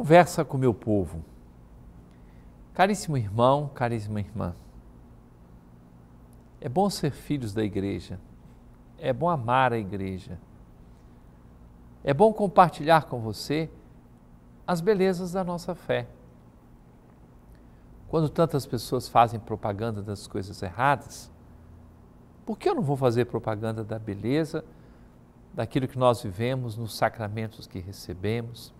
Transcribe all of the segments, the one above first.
conversa com o meu povo. Caríssimo irmão, caríssima irmã, é bom ser filhos da igreja, é bom amar a igreja, é bom compartilhar com você as belezas da nossa fé. Quando tantas pessoas fazem propaganda das coisas erradas, por que eu não vou fazer propaganda da beleza, daquilo que nós vivemos, nos sacramentos que recebemos?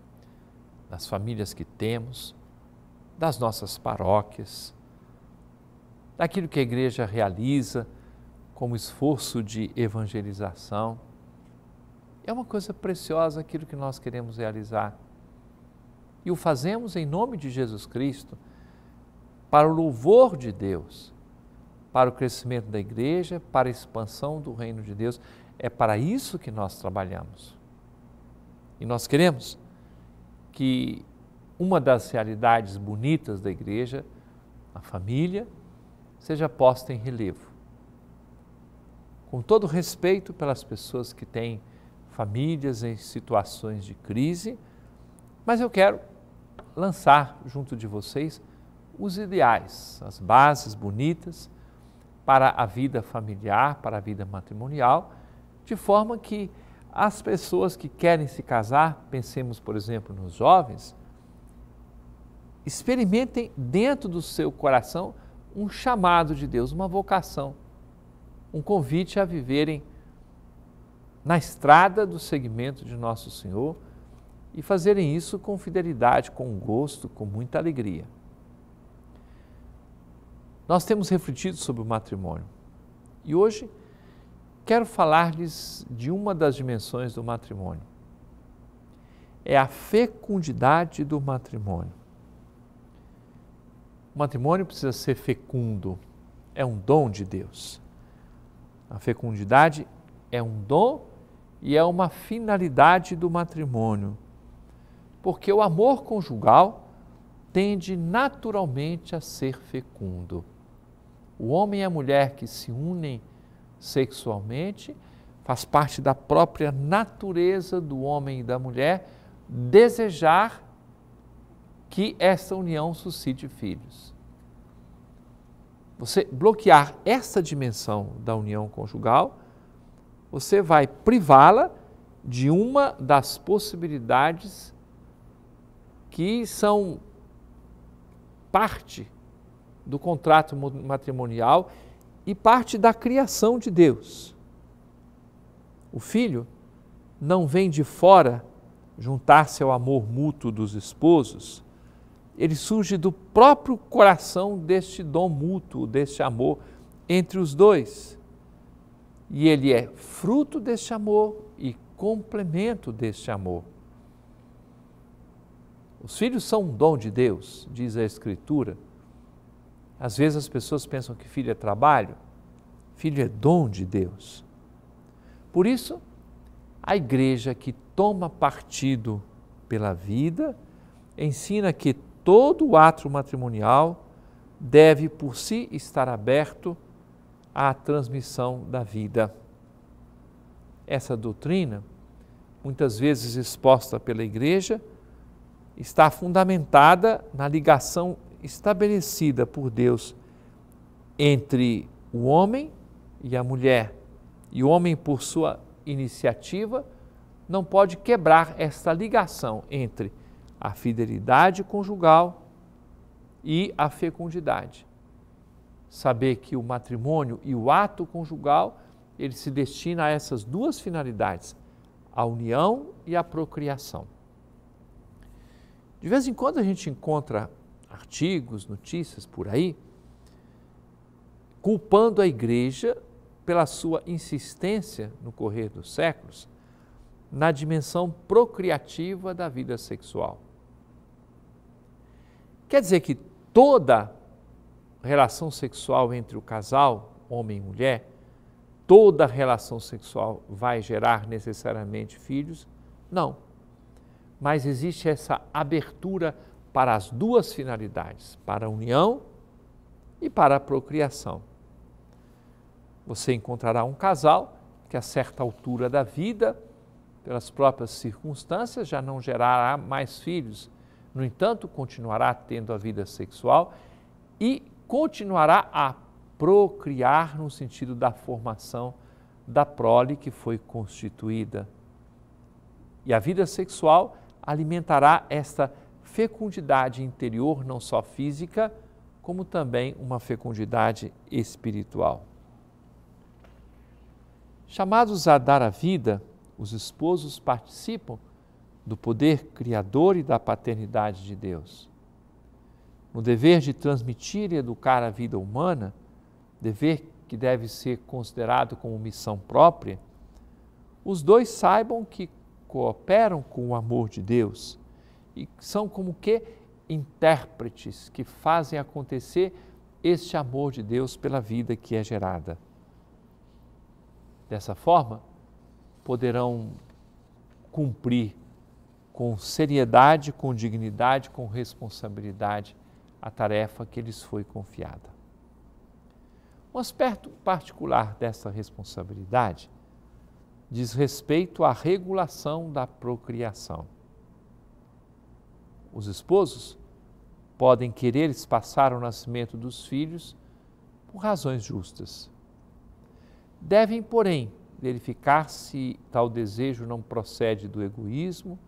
das famílias que temos, das nossas paróquias, daquilo que a igreja realiza como esforço de evangelização. É uma coisa preciosa aquilo que nós queremos realizar. E o fazemos em nome de Jesus Cristo, para o louvor de Deus, para o crescimento da igreja, para a expansão do reino de Deus. É para isso que nós trabalhamos. E nós queremos que uma das realidades bonitas da igreja, a família, seja posta em relevo. Com todo respeito pelas pessoas que têm famílias em situações de crise, mas eu quero lançar junto de vocês os ideais, as bases bonitas para a vida familiar, para a vida matrimonial, de forma que as pessoas que querem se casar, pensemos por exemplo nos jovens, experimentem dentro do seu coração um chamado de Deus, uma vocação, um convite a viverem na estrada do segmento de Nosso Senhor e fazerem isso com fidelidade, com gosto, com muita alegria. Nós temos refletido sobre o matrimônio e hoje quero falar-lhes de uma das dimensões do matrimônio. É a fecundidade do matrimônio. O matrimônio precisa ser fecundo, é um dom de Deus. A fecundidade é um dom e é uma finalidade do matrimônio, porque o amor conjugal tende naturalmente a ser fecundo. O homem e a mulher que se unem sexualmente, faz parte da própria natureza do homem e da mulher desejar que essa união suscite filhos. Você bloquear essa dimensão da união conjugal, você vai privá-la de uma das possibilidades que são parte do contrato matrimonial e parte da criação de Deus. O filho não vem de fora juntar-se ao amor mútuo dos esposos, ele surge do próprio coração deste dom mútuo, deste amor entre os dois. E ele é fruto deste amor e complemento deste amor. Os filhos são um dom de Deus, diz a Escritura às vezes as pessoas pensam que filho é trabalho, filho é dom de Deus. Por isso, a igreja que toma partido pela vida ensina que todo ato matrimonial deve por si estar aberto à transmissão da vida. Essa doutrina, muitas vezes exposta pela igreja, está fundamentada na ligação estabelecida por Deus entre o homem e a mulher, e o homem, por sua iniciativa, não pode quebrar esta ligação entre a fidelidade conjugal e a fecundidade. Saber que o matrimônio e o ato conjugal, ele se destina a essas duas finalidades, a união e a procriação. De vez em quando a gente encontra artigos, notícias por aí, culpando a igreja pela sua insistência no correr dos séculos na dimensão procriativa da vida sexual. Quer dizer que toda relação sexual entre o casal, homem e mulher, toda relação sexual vai gerar necessariamente filhos? Não. Mas existe essa abertura para as duas finalidades, para a união e para a procriação. Você encontrará um casal que a certa altura da vida, pelas próprias circunstâncias, já não gerará mais filhos. No entanto, continuará tendo a vida sexual e continuará a procriar no sentido da formação da prole que foi constituída. E a vida sexual alimentará esta fecundidade interior, não só física, como também uma fecundidade espiritual. Chamados a dar a vida, os esposos participam do poder criador e da paternidade de Deus. No dever de transmitir e educar a vida humana, dever que deve ser considerado como missão própria, os dois saibam que cooperam com o amor de Deus e são como que intérpretes que fazem acontecer este amor de Deus pela vida que é gerada. Dessa forma, poderão cumprir com seriedade, com dignidade, com responsabilidade a tarefa que lhes foi confiada. Um aspecto particular dessa responsabilidade diz respeito à regulação da procriação os esposos podem querer espaçar o nascimento dos filhos por razões justas. Devem, porém, verificar se tal desejo não procede do egoísmo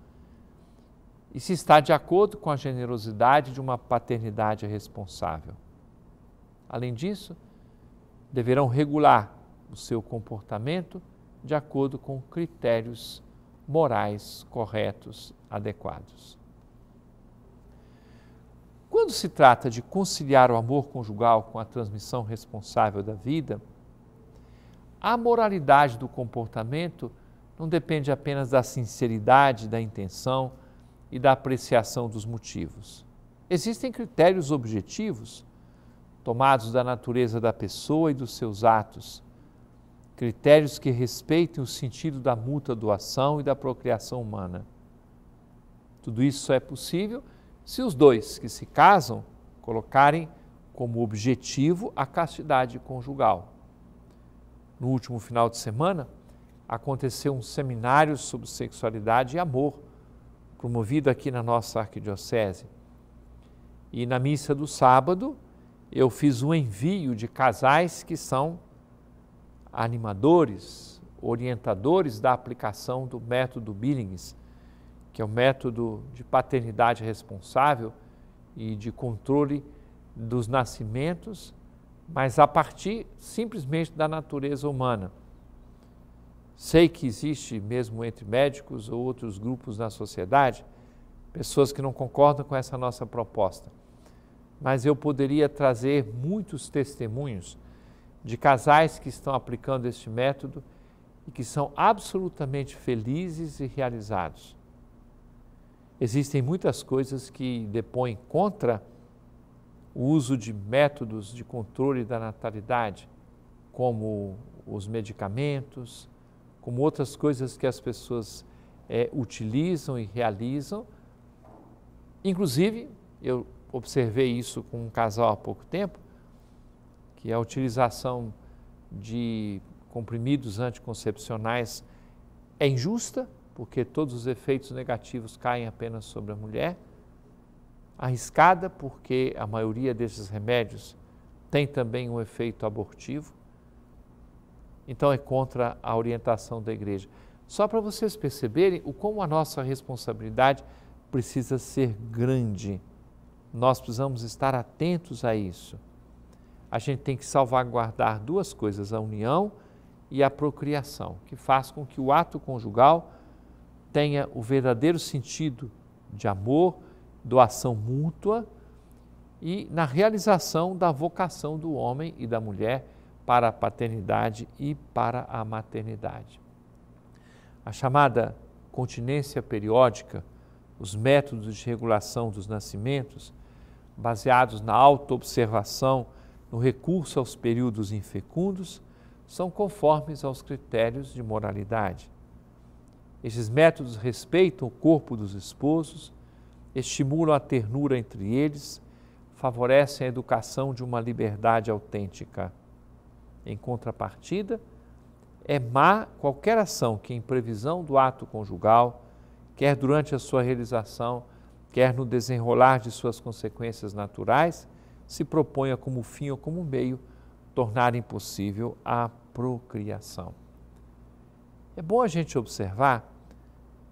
e se está de acordo com a generosidade de uma paternidade responsável. Além disso, deverão regular o seu comportamento de acordo com critérios morais corretos, adequados. Quando se trata de conciliar o amor conjugal com a transmissão responsável da vida, a moralidade do comportamento não depende apenas da sinceridade da intenção e da apreciação dos motivos. Existem critérios objetivos, tomados da natureza da pessoa e dos seus atos, critérios que respeitem o sentido da mútua doação e da procriação humana. Tudo isso só é possível se os dois que se casam colocarem como objetivo a castidade conjugal. No último final de semana, aconteceu um seminário sobre sexualidade e amor, promovido aqui na nossa arquidiocese. E na missa do sábado, eu fiz um envio de casais que são animadores, orientadores da aplicação do método Billings que é o método de paternidade responsável e de controle dos nascimentos, mas a partir simplesmente da natureza humana. Sei que existe, mesmo entre médicos ou outros grupos na sociedade, pessoas que não concordam com essa nossa proposta, mas eu poderia trazer muitos testemunhos de casais que estão aplicando este método e que são absolutamente felizes e realizados. Existem muitas coisas que depõem contra o uso de métodos de controle da natalidade, como os medicamentos, como outras coisas que as pessoas é, utilizam e realizam. Inclusive, eu observei isso com um casal há pouco tempo, que a utilização de comprimidos anticoncepcionais é injusta, porque todos os efeitos negativos caem apenas sobre a mulher. Arriscada, porque a maioria desses remédios tem também um efeito abortivo. Então é contra a orientação da igreja. Só para vocês perceberem o como a nossa responsabilidade precisa ser grande. Nós precisamos estar atentos a isso. A gente tem que salvaguardar duas coisas: a união e a procriação, que faz com que o ato conjugal tenha o verdadeiro sentido de amor, doação mútua e na realização da vocação do homem e da mulher para a paternidade e para a maternidade. A chamada continência periódica, os métodos de regulação dos nascimentos, baseados na autoobservação, no recurso aos períodos infecundos, são conformes aos critérios de moralidade. Esses métodos respeitam o corpo dos esposos, estimulam a ternura entre eles, favorecem a educação de uma liberdade autêntica. Em contrapartida, é má qualquer ação que, em previsão do ato conjugal, quer durante a sua realização, quer no desenrolar de suas consequências naturais, se proponha como fim ou como meio tornar impossível a procriação. É bom a gente observar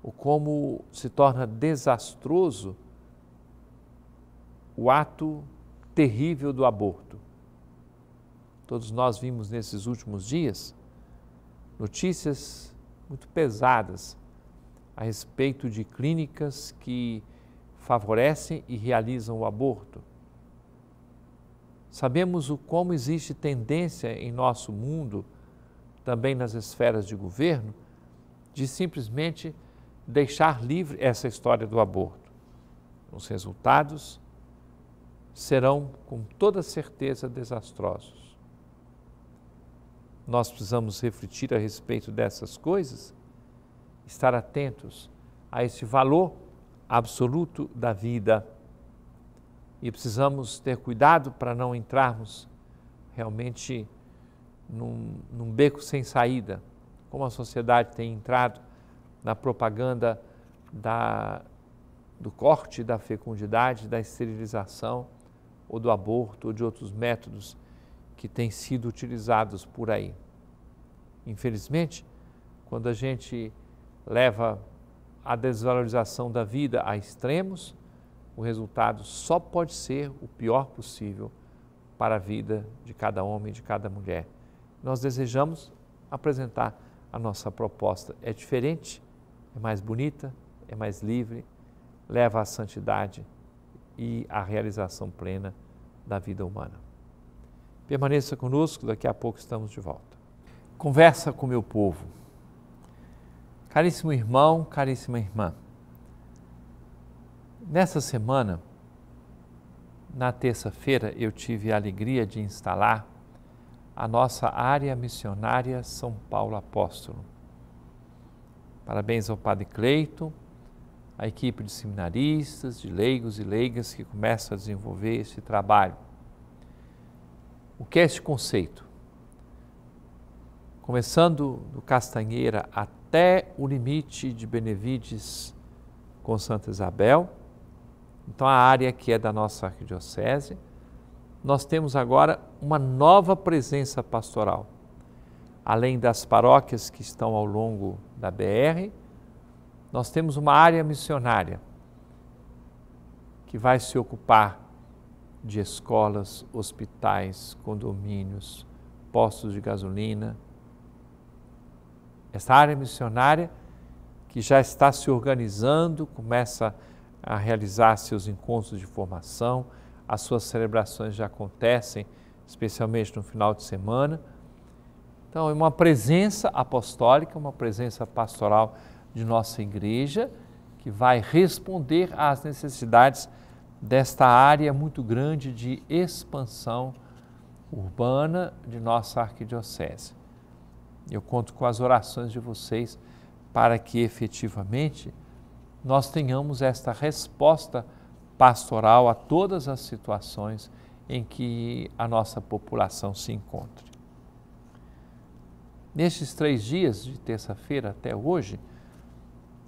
o como se torna desastroso o ato terrível do aborto. Todos nós vimos nesses últimos dias notícias muito pesadas a respeito de clínicas que favorecem e realizam o aborto. Sabemos o como existe tendência em nosso mundo, também nas esferas de governo, de simplesmente deixar livre essa história do aborto. Os resultados serão, com toda certeza, desastrosos. Nós precisamos refletir a respeito dessas coisas, estar atentos a esse valor absoluto da vida e precisamos ter cuidado para não entrarmos realmente num, num beco sem saída, como a sociedade tem entrado na propaganda da, do corte da fecundidade, da esterilização ou do aborto ou de outros métodos que têm sido utilizados por aí. Infelizmente, quando a gente leva a desvalorização da vida a extremos, o resultado só pode ser o pior possível para a vida de cada homem, de cada mulher. Nós desejamos apresentar a nossa proposta. É diferente é mais bonita, é mais livre, leva à santidade e à realização plena da vida humana. Permaneça conosco, daqui a pouco estamos de volta. Conversa com meu povo. Caríssimo irmão, caríssima irmã, nessa semana, na terça-feira, eu tive a alegria de instalar a nossa área missionária São Paulo Apóstolo Parabéns ao Padre Cleito, à equipe de seminaristas, de leigos e leigas que começam a desenvolver esse trabalho. O que é este conceito? Começando do Castanheira até o limite de Benevides com Santa Isabel, então a área que é da nossa arquidiocese, nós temos agora uma nova presença pastoral além das paróquias que estão ao longo da BR, nós temos uma área missionária que vai se ocupar de escolas, hospitais, condomínios, postos de gasolina. Essa área missionária que já está se organizando, começa a realizar seus encontros de formação, as suas celebrações já acontecem, especialmente no final de semana. Então, é uma presença apostólica, uma presença pastoral de nossa igreja, que vai responder às necessidades desta área muito grande de expansão urbana de nossa arquidiocese. Eu conto com as orações de vocês para que efetivamente nós tenhamos esta resposta pastoral a todas as situações em que a nossa população se encontre. Nestes três dias, de terça-feira até hoje,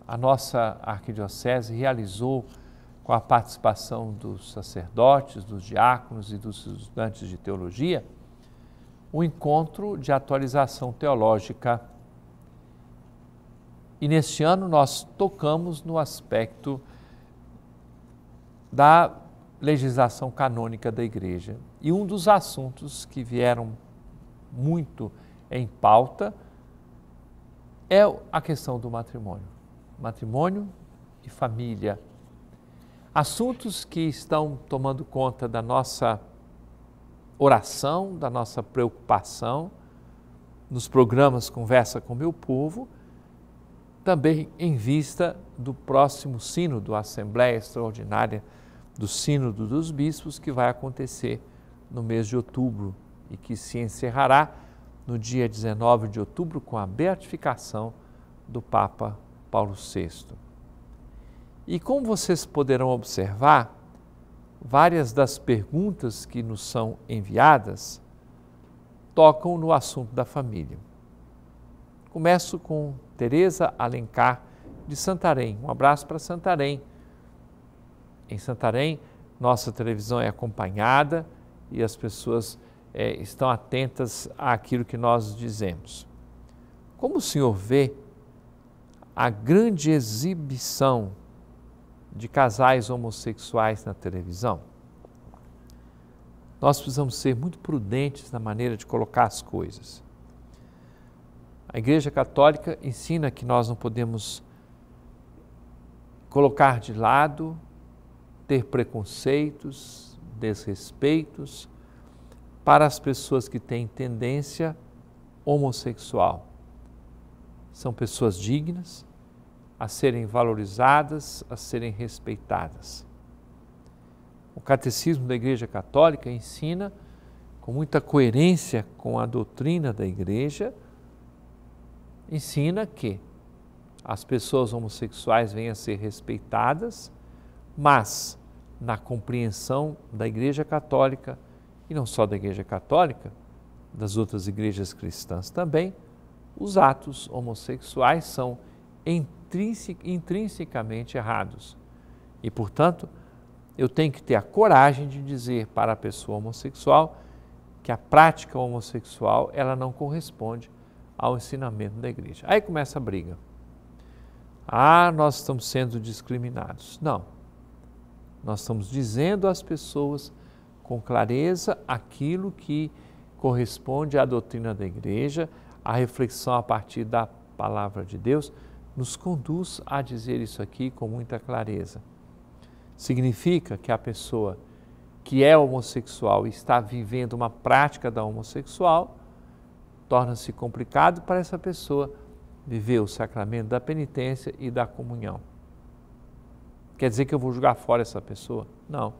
a nossa arquidiocese realizou, com a participação dos sacerdotes, dos diáconos e dos estudantes de teologia, um encontro de atualização teológica. E neste ano nós tocamos no aspecto da legislação canônica da Igreja. E um dos assuntos que vieram muito em pauta é a questão do matrimônio. Matrimônio e família. Assuntos que estão tomando conta da nossa oração, da nossa preocupação, nos programas Conversa com Meu Povo, também em vista do próximo sínodo, a Assembleia Extraordinária do Sínodo dos Bispos, que vai acontecer no mês de outubro e que se encerrará no dia 19 de outubro com a beatificação do Papa Paulo VI. E como vocês poderão observar, várias das perguntas que nos são enviadas tocam no assunto da família. Começo com Teresa Alencar de Santarém. Um abraço para Santarém. Em Santarém, nossa televisão é acompanhada e as pessoas é, estão atentas àquilo que nós dizemos. Como o senhor vê a grande exibição de casais homossexuais na televisão? Nós precisamos ser muito prudentes na maneira de colocar as coisas. A Igreja Católica ensina que nós não podemos colocar de lado, ter preconceitos, desrespeitos, para as pessoas que têm tendência homossexual. São pessoas dignas a serem valorizadas, a serem respeitadas. O catecismo da Igreja Católica ensina com muita coerência com a doutrina da igreja, ensina que as pessoas homossexuais vêm a ser respeitadas, mas na compreensão da Igreja Católica, e não só da Igreja Católica, das outras igrejas cristãs também, os atos homossexuais são intrinsecamente errados. E, portanto, eu tenho que ter a coragem de dizer para a pessoa homossexual que a prática homossexual ela não corresponde ao ensinamento da igreja. Aí começa a briga. Ah, nós estamos sendo discriminados. Não. Nós estamos dizendo às pessoas com clareza aquilo que corresponde à doutrina da igreja, a reflexão a partir da palavra de Deus, nos conduz a dizer isso aqui com muita clareza. Significa que a pessoa que é homossexual e está vivendo uma prática da homossexual, torna-se complicado para essa pessoa viver o sacramento da penitência e da comunhão. Quer dizer que eu vou jogar fora essa pessoa? Não.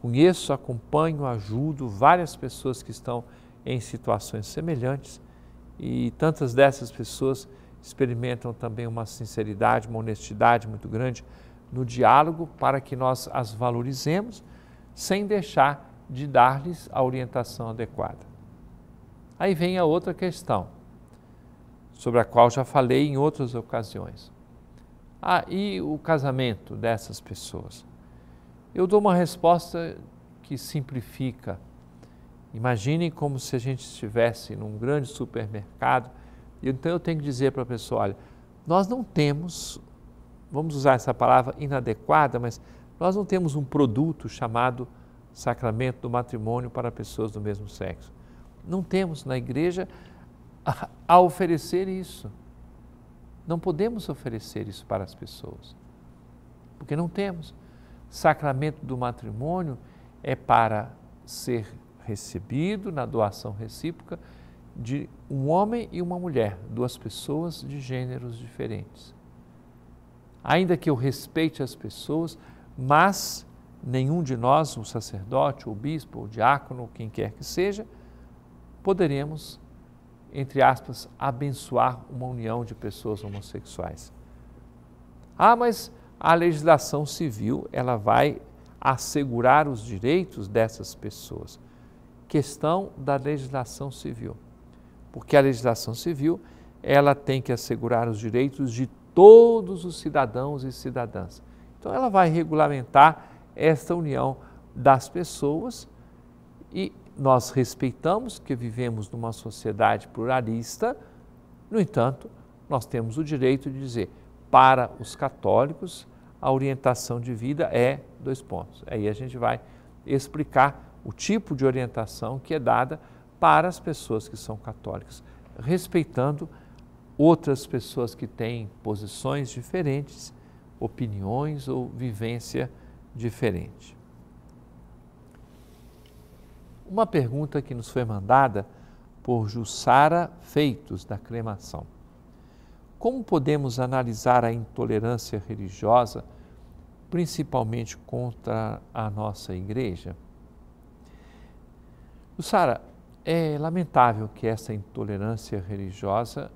Conheço, acompanho, ajudo várias pessoas que estão em situações semelhantes e tantas dessas pessoas experimentam também uma sinceridade, uma honestidade muito grande no diálogo para que nós as valorizemos sem deixar de dar-lhes a orientação adequada. Aí vem a outra questão, sobre a qual já falei em outras ocasiões. Ah, e o casamento dessas pessoas? Eu dou uma resposta que simplifica. Imaginem como se a gente estivesse num grande supermercado. E Então eu tenho que dizer para a pessoa: olha, nós não temos, vamos usar essa palavra inadequada, mas nós não temos um produto chamado sacramento do matrimônio para pessoas do mesmo sexo. Não temos na igreja a, a oferecer isso. Não podemos oferecer isso para as pessoas, porque não temos sacramento do matrimônio é para ser recebido na doação recíproca de um homem e uma mulher, duas pessoas de gêneros diferentes. Ainda que eu respeite as pessoas, mas nenhum de nós, o sacerdote, o bispo, o diácono, quem quer que seja, poderemos, entre aspas, abençoar uma união de pessoas homossexuais. Ah, mas a legislação civil ela vai assegurar os direitos dessas pessoas. Questão da legislação civil. Porque a legislação civil, ela tem que assegurar os direitos de todos os cidadãos e cidadãs. Então ela vai regulamentar esta união das pessoas e nós respeitamos que vivemos numa sociedade pluralista. No entanto, nós temos o direito de dizer para os católicos, a orientação de vida é dois pontos. Aí a gente vai explicar o tipo de orientação que é dada para as pessoas que são católicas, respeitando outras pessoas que têm posições diferentes, opiniões ou vivência diferente. Uma pergunta que nos foi mandada por Jussara Feitos, da Cremação. Como podemos analisar a intolerância religiosa principalmente contra a nossa igreja. Sara, é lamentável que essa intolerância religiosa,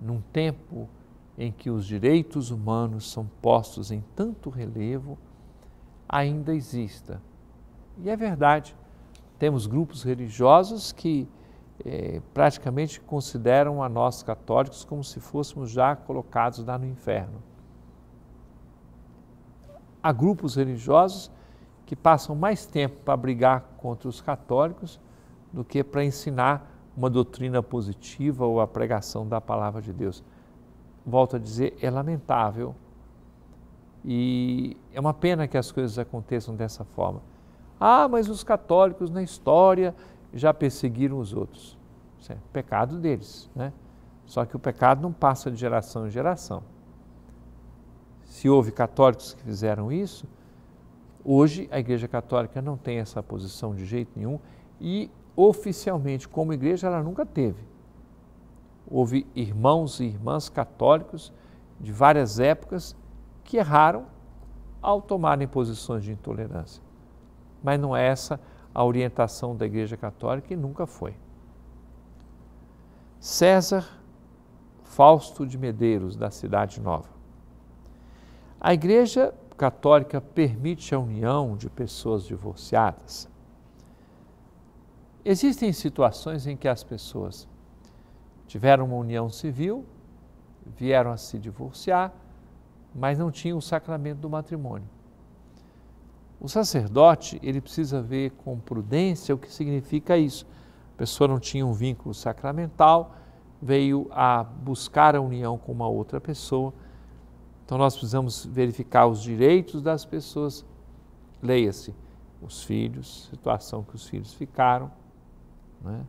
num tempo em que os direitos humanos são postos em tanto relevo, ainda exista. E é verdade, temos grupos religiosos que é, praticamente consideram a nós católicos como se fôssemos já colocados lá no inferno a grupos religiosos que passam mais tempo para brigar contra os católicos do que para ensinar uma doutrina positiva ou a pregação da palavra de Deus. Volto a dizer, é lamentável e é uma pena que as coisas aconteçam dessa forma. Ah, mas os católicos na história já perseguiram os outros. Isso é pecado deles, né? Só que o pecado não passa de geração em geração se houve católicos que fizeram isso, hoje a Igreja Católica não tem essa posição de jeito nenhum e oficialmente, como igreja, ela nunca teve. Houve irmãos e irmãs católicos de várias épocas que erraram ao tomarem posições de intolerância. Mas não é essa a orientação da Igreja Católica e nunca foi. César Fausto de Medeiros, da Cidade Nova. A Igreja Católica permite a união de pessoas divorciadas. Existem situações em que as pessoas tiveram uma união civil, vieram a se divorciar, mas não tinham o sacramento do matrimônio. O sacerdote, ele precisa ver com prudência o que significa isso. A pessoa não tinha um vínculo sacramental, veio a buscar a união com uma outra pessoa então nós precisamos verificar os direitos das pessoas, leia-se, os filhos, situação que os filhos ficaram. Né?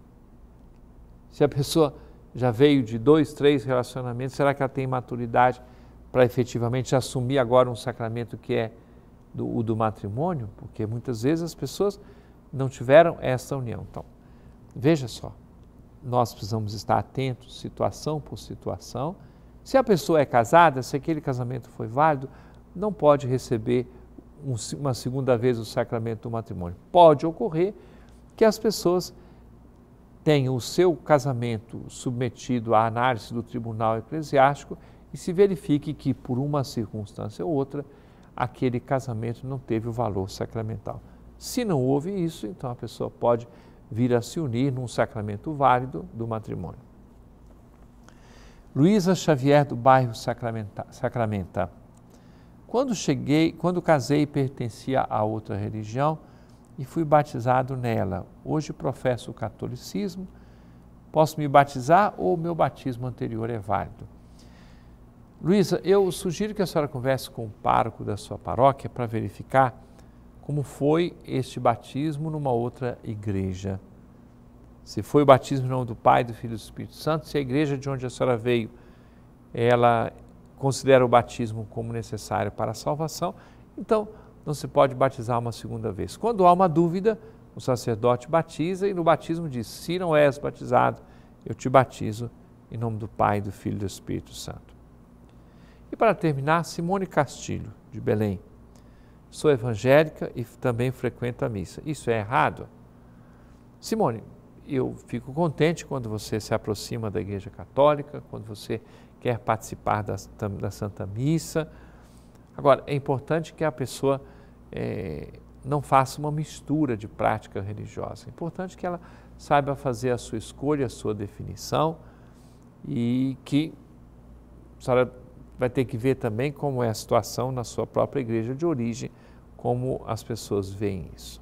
Se a pessoa já veio de dois, três relacionamentos, será que ela tem maturidade para efetivamente assumir agora um sacramento que é do, o do matrimônio? Porque muitas vezes as pessoas não tiveram essa união. Então, veja só, nós precisamos estar atentos, situação por situação se a pessoa é casada, se aquele casamento foi válido, não pode receber um, uma segunda vez o sacramento do matrimônio. Pode ocorrer que as pessoas tenham o seu casamento submetido à análise do tribunal eclesiástico e se verifique que, por uma circunstância ou outra, aquele casamento não teve o valor sacramental. Se não houve isso, então a pessoa pode vir a se unir num sacramento válido do matrimônio. Luísa Xavier do bairro Sacramenta. Quando cheguei, quando casei, pertencia a outra religião e fui batizado nela. Hoje professo o catolicismo. Posso me batizar ou o meu batismo anterior é válido? Luísa, eu sugiro que a senhora converse com o pároco da sua paróquia para verificar como foi este batismo numa outra igreja. Se foi o batismo em nome do Pai, do Filho e do Espírito Santo, se a igreja de onde a senhora veio, ela considera o batismo como necessário para a salvação, então não se pode batizar uma segunda vez. Quando há uma dúvida, o sacerdote batiza e no batismo diz: Se não és batizado, eu te batizo em nome do Pai, do Filho e do Espírito Santo. E para terminar, Simone Castilho, de Belém. Sou evangélica e também frequento a missa. Isso é errado? Simone, eu fico contente quando você se aproxima da Igreja Católica, quando você quer participar da, da Santa Missa. Agora, é importante que a pessoa é, não faça uma mistura de prática religiosa. É importante que ela saiba fazer a sua escolha, a sua definição e que a senhora vai ter que ver também como é a situação na sua própria igreja de origem, como as pessoas veem isso.